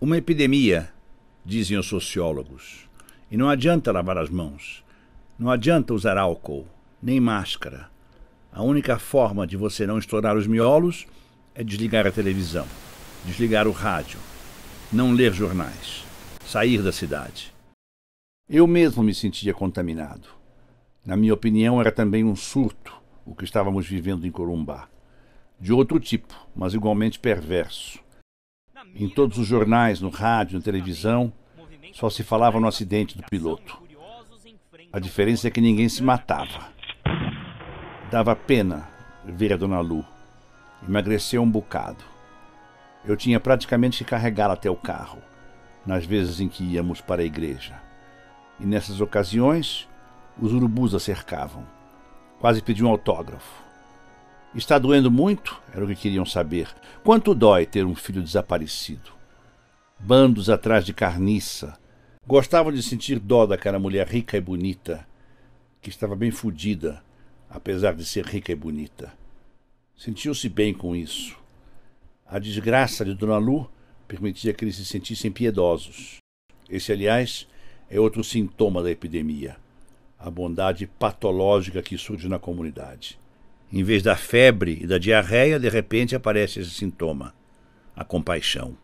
Uma epidemia, dizem os sociólogos, e não adianta lavar as mãos, não adianta usar álcool, nem máscara. A única forma de você não estourar os miolos é desligar a televisão, desligar o rádio, não ler jornais, sair da cidade. Eu mesmo me sentia contaminado. Na minha opinião, era também um surto o que estávamos vivendo em Corumbá. De outro tipo, mas igualmente perverso em todos os jornais, no rádio, na televisão, só se falava no acidente do piloto. A diferença é que ninguém se matava. Dava pena ver a dona Lu. Emagreceu um bocado. Eu tinha praticamente que carregá-la até o carro, nas vezes em que íamos para a igreja. E nessas ocasiões, os urubus a cercavam. Quase pedi um autógrafo. Está doendo muito? Era o que queriam saber. Quanto dói ter um filho desaparecido? Bandos atrás de carniça. Gostavam de sentir dó daquela mulher rica e bonita, que estava bem fodida, apesar de ser rica e bonita. Sentiu-se bem com isso. A desgraça de Dona Lu permitia que eles se sentissem piedosos. Esse, aliás, é outro sintoma da epidemia, a bondade patológica que surge na comunidade. Em vez da febre e da diarreia, de repente aparece esse sintoma, a compaixão.